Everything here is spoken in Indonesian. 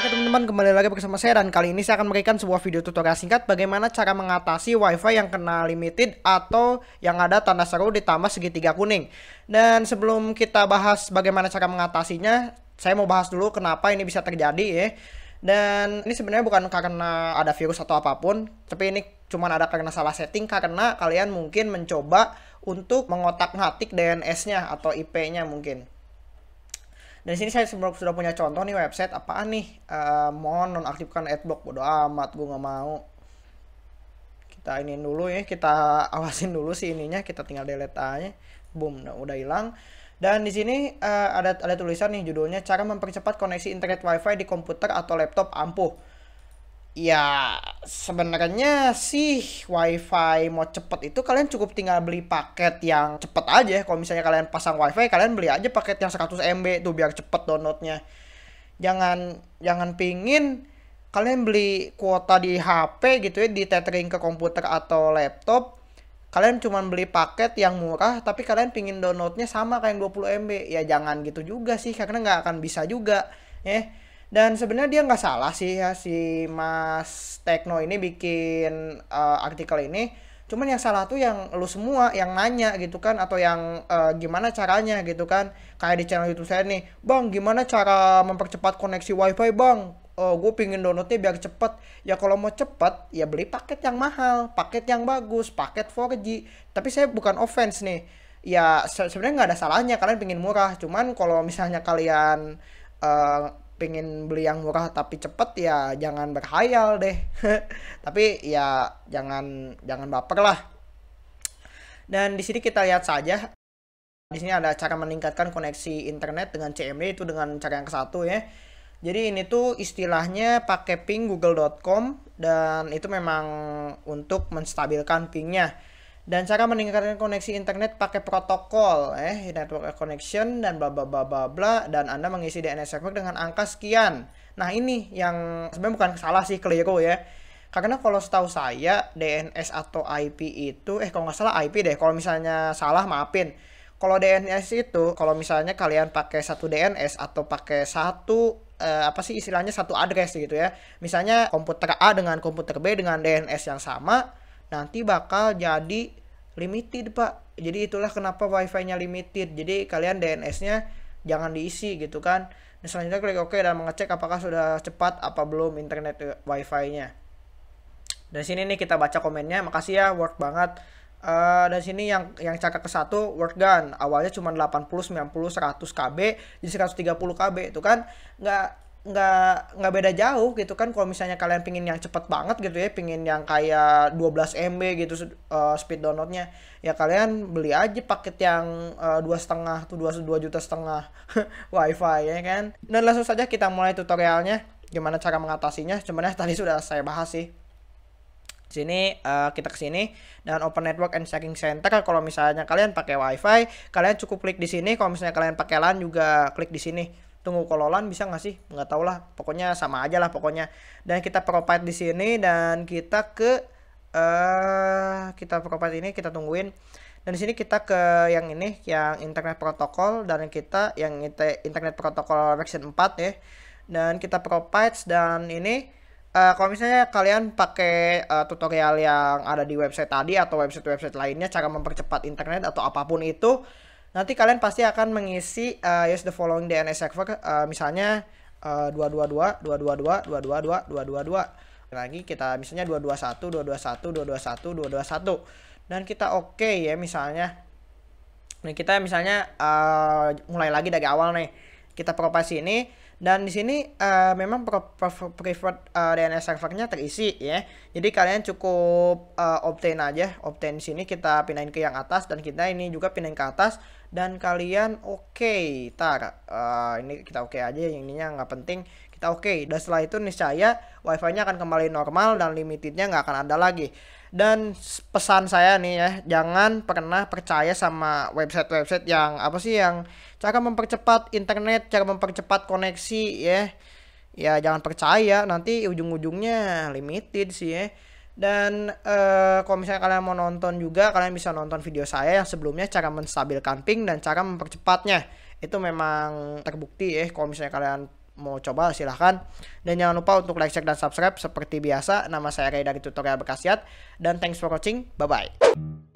Oke teman-teman, kembali lagi bersama saya dan kali ini saya akan memberikan sebuah video tutorial singkat bagaimana cara mengatasi wifi yang kena limited atau yang ada tanda seru di ditambah segitiga kuning. Dan sebelum kita bahas bagaimana cara mengatasinya, saya mau bahas dulu kenapa ini bisa terjadi ya. Dan ini sebenarnya bukan karena ada virus atau apapun, tapi ini cuma ada karena salah setting karena kalian mungkin mencoba untuk mengotak-ngatik DNS-nya atau IP-nya mungkin. Dan sini saya sudah punya contoh nih website apaan nih. Uh, mohon nonaktifkan adblock bodo amat gue nggak mau. Kita ini dulu ya, kita awasin dulu sih ininya, kita tinggal delete aja. Boom, nah, udah hilang. Dan di sini uh, ada ada tulisan nih judulnya cara mempercepat koneksi internet WiFi di komputer atau laptop ampuh ya sebenarnya sih wifi mau cepet itu kalian cukup tinggal beli paket yang cepet aja kalau misalnya kalian pasang wifi kalian beli aja paket yang 100 MB tuh biar cepet downloadnya jangan jangan pingin kalian beli kuota di HP gitu ya di tethering ke komputer atau laptop kalian cuma beli paket yang murah tapi kalian pingin downloadnya sama kayak 20 MB ya jangan gitu juga sih karena nggak akan bisa juga ya dan sebenarnya dia nggak salah sih ya si Mas Tekno ini bikin uh, artikel ini cuman yang salah tuh yang lu semua yang nanya gitu kan atau yang uh, gimana caranya gitu kan kayak di channel YouTube saya nih bang gimana cara mempercepat koneksi wifi bang oh gue pingin downloadnya biar cepet ya kalau mau cepet ya beli paket yang mahal paket yang bagus paket 4G tapi saya bukan offense nih ya sebenarnya nggak ada salahnya kalian pingin murah cuman kalau misalnya kalian uh, pengen beli yang murah tapi cepet ya jangan berhayal deh tapi ya jangan jangan baper lah dan di sini kita lihat saja di sini ada cara meningkatkan koneksi internet dengan CMD itu dengan cara yang ke satu ya jadi ini tuh istilahnya pakai ping google.com dan itu memang untuk menstabilkan pingnya dan cara meningkatkan koneksi internet pakai protokol eh network connection dan bla bla bla bla bla dan Anda mengisi DNS server dengan angka sekian. Nah, ini yang sebenarnya bukan salah sih keliru ya. Karena kalau setahu saya DNS atau IP itu eh kalau nggak salah IP deh. Kalau misalnya salah maafin. Kalau DNS itu kalau misalnya kalian pakai satu DNS atau pakai satu eh, apa sih istilahnya satu address gitu ya. Misalnya komputer A dengan komputer B dengan DNS yang sama nanti bakal jadi limited pak jadi itulah kenapa wifi nya limited jadi kalian DNS nya jangan diisi gitu kan nah, selanjutnya klik OK dan mengecek apakah sudah cepat apa belum internet eh, wifi nya dan sini nih kita baca komennya makasih ya work banget Uh, dan sini yang yang cakap ke satu work gun awalnya cuma 80 90 100 kb jadi 130 kb itu kan nggak nggak nggak beda jauh gitu kan kalau misalnya kalian pingin yang cepet banget gitu ya pingin yang kayak 12 MB gitu uh, speed downloadnya ya kalian beli aja paket yang eh, dua setengah tuh dua dua juta setengah wifi ya kan dan langsung saja kita mulai tutorialnya gimana cara mengatasinya cuman ya tadi sudah saya bahas sih sini uh, kita ke sini dan open network and sharing center kalau misalnya kalian pakai wifi kalian cukup klik di sini kalau misalnya kalian pakai LAN juga klik di sini tunggu kololan bisa nggak sih nggak tau lah pokoknya sama aja lah pokoknya dan kita provide di sini dan kita ke uh, kita provide ini kita tungguin dan di sini kita ke yang ini yang internet protokol dan kita yang internet protokol version 4 ya dan kita provide dan ini uh, kalau misalnya kalian pakai uh, tutorial yang ada di website tadi atau website-website lainnya cara mempercepat internet atau apapun itu nanti kalian pasti akan mengisi uh, use the following DNS server uh, misalnya uh, dua dua dua dua dua dua dua dua dua dua dua dua lagi kita misalnya dua dua satu dua dua satu dua dua satu dua dua satu dan kita oke okay ya misalnya nah kita misalnya uh, mulai lagi dari awal nih kita propasi ini dan di sini uh, memang preferred uh, eh, DNS servernya terisi ya. Jadi kalian cukup uh, obtain aja, obtain sini kita pindahin ke yang atas dan kita ini juga pindahin ke atas dan kalian oke okay. tar uh, ini kita oke okay aja yang ininya nggak penting kita nah, oke, okay. dan setelah itu niscaya wifi-nya akan kembali normal dan limitednya nggak akan ada lagi. Dan pesan saya nih ya, jangan pernah percaya sama website-website yang apa sih yang cara mempercepat internet, cara mempercepat koneksi ya. Ya jangan percaya, nanti ujung-ujungnya limited sih ya. Dan uh, kalau misalnya kalian mau nonton juga, kalian bisa nonton video saya yang sebelumnya cara menstabilkan ping dan cara mempercepatnya. Itu memang terbukti ya, kalau misalnya kalian mau coba silahkan. Dan jangan lupa untuk like, share, dan subscribe. Seperti biasa, nama saya Ray dari Tutorial Berkasiat. Dan thanks for watching. Bye-bye.